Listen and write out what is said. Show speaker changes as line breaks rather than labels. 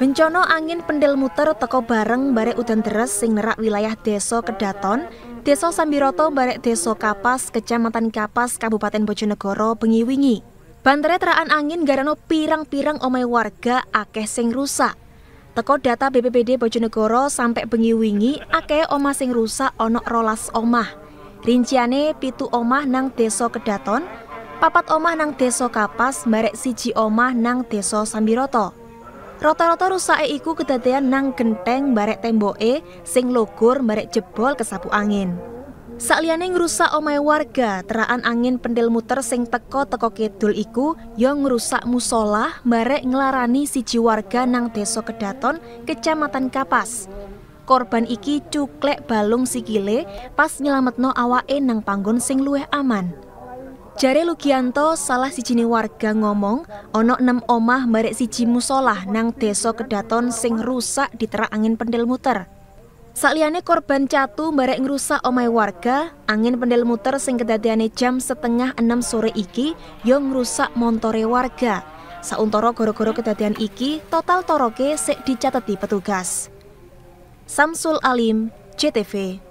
Bencana angin pendel muter teko bareng barek udan deres sing nerak wilayah deso Kedaton, deso Sambiroto barek deso Kapas, Kecamatan Kapas, Kabupaten Bojonegoro bengi wingi. Bantere teraan angin garano pirang-pirang omai warga akeh sing rusak. Teko data BPBD Bojonegoro sampai bengi wingi akeh omah sing rusak onok rolas omah. Rinciane pitu omah nang deso Kedaton, papat omah nang deso Kapas, barek siji omah nang deso Sambiroto. Rata-rata rusak iku kedadean nang genteng barek temboke sing logur barek jebol kesapu angin. Sakliyane ngrusak omahe warga, teraan angin pendel muter sing teko-teko kidul iku ya ngrusak musola barek nglarani siji warga nang desa Kedaton, Kecamatan Kapas. Korban iki cuklek balung sikile pas nyelametno awake nang panggon sing luwih aman. Jare Lugianto salah sijine warga ngomong ono enam omah merek jimu solah nang deso Kedaton sing rusak di terak angin pendel muter. Sakliane korban catu merek ngerusak omai warga, angin pendel muter sing kedatiane jam setengah enam sore iki yo ngerusak montore warga. Sauntoro goro-goro kedatian iki, total toroke sik dicatati petugas. Samsul Alim, CTV.